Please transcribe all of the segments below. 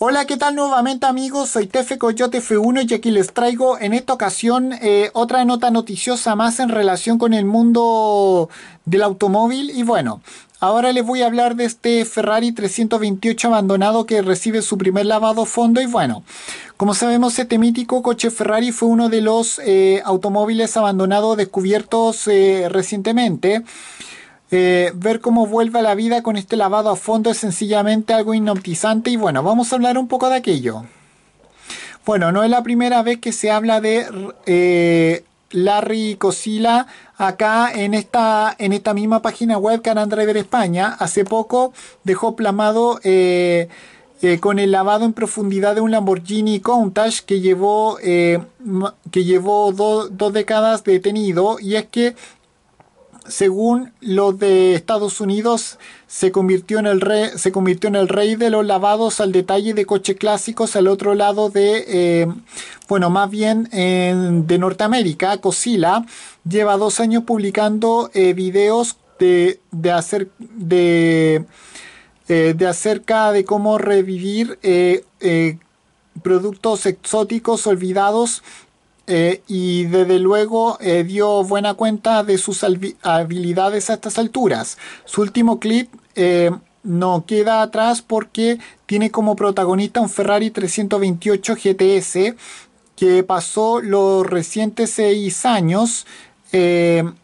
Hola, ¿qué tal nuevamente amigos? Soy Tefe Coyote F1 y aquí les traigo en esta ocasión eh, otra nota noticiosa más en relación con el mundo del automóvil y bueno, ahora les voy a hablar de este Ferrari 328 abandonado que recibe su primer lavado fondo y bueno, como sabemos este mítico coche Ferrari fue uno de los eh, automóviles abandonados descubiertos eh, recientemente eh, ver cómo vuelve a la vida con este lavado a fondo es sencillamente algo hipnotizante y bueno, vamos a hablar un poco de aquello. Bueno, no es la primera vez que se habla de eh, Larry Cosila acá en esta, en esta misma página web Canal Driver España. Hace poco dejó plamado eh, con el lavado en profundidad de un Lamborghini Countach que llevó, que llevó dos décadas detenido y es que según los de Estados Unidos, se convirtió, en el rey, se convirtió en el rey de los lavados al detalle de coches clásicos al otro lado de, eh, bueno, más bien de Norteamérica. Cosila lleva dos años publicando eh, videos de, eh, de acerca de cómo revivir productos exóticos olvidados eh, y desde luego eh, dio buena cuenta de sus habilidades a estas alturas. Su último clip eh, no queda atrás porque tiene como protagonista un Ferrari 328 GTS que pasó los recientes seis años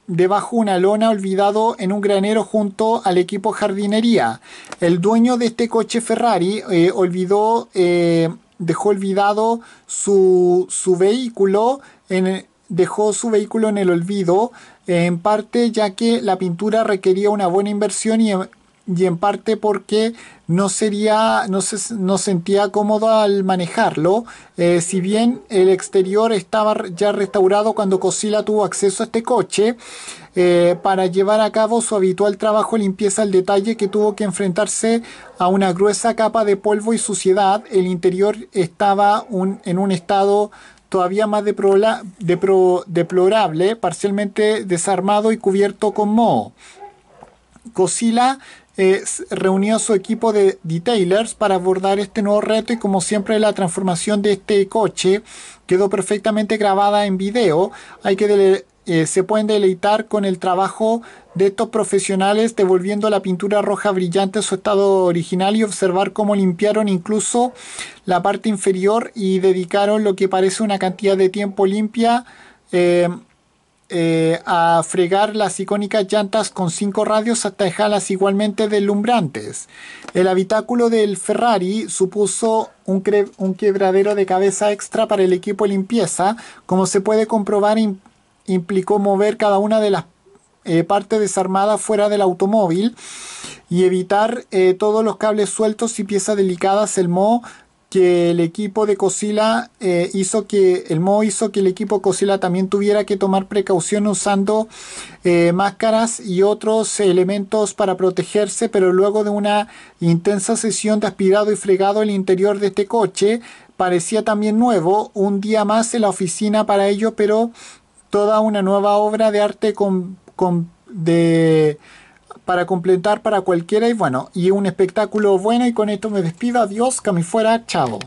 debajo de una lona olvidado en un granero junto al equipo jardinería. El dueño de este coche Ferrari olvidó dejó olvidado su, su vehículo, en, dejó su vehículo en el olvido, en parte ya que la pintura requería una buena inversión y y en parte porque no sería no se, sentía cómodo al manejarlo eh, si bien el exterior estaba ya restaurado cuando Cosila tuvo acceso a este coche eh, para llevar a cabo su habitual trabajo limpieza al detalle que tuvo que enfrentarse a una gruesa capa de polvo y suciedad el interior estaba un, en un estado todavía más deplorable parcialmente desarmado y cubierto con moho Cosila reunió a su equipo de detailers para abordar este nuevo reto y como siempre la transformación de este coche quedó perfectamente grabada en video. Hay que eh, se pueden deleitar con el trabajo de estos profesionales devolviendo la pintura roja brillante a su estado original y observar cómo limpiaron incluso la parte inferior y dedicaron lo que parece una cantidad de tiempo limpia. Eh, eh, a fregar las icónicas llantas con cinco radios hasta dejarlas igualmente deslumbrantes. El habitáculo del Ferrari supuso un, quebradero de cabeza extra para el equipo de limpieza. Como se puede comprobar, implicó mover cada una de las eh, partes desarmadas fuera del automóvil y evitar eh, todos los cables sueltos y piezas delicadas. El MO que el equipo de Cosila eh, hizo que, el MO hizo que el equipo Cosila también tuviera que tomar precaución usando eh, máscaras y otros elementos para protegerse, pero luego de una intensa sesión de aspirado y fregado el interior de este coche, parecía también nuevo, un día más en la oficina para ello, pero toda una nueva obra de arte con, con de para completar para cualquiera y bueno, y un espectáculo bueno y con esto me despido, adiós, que me fuera, chao.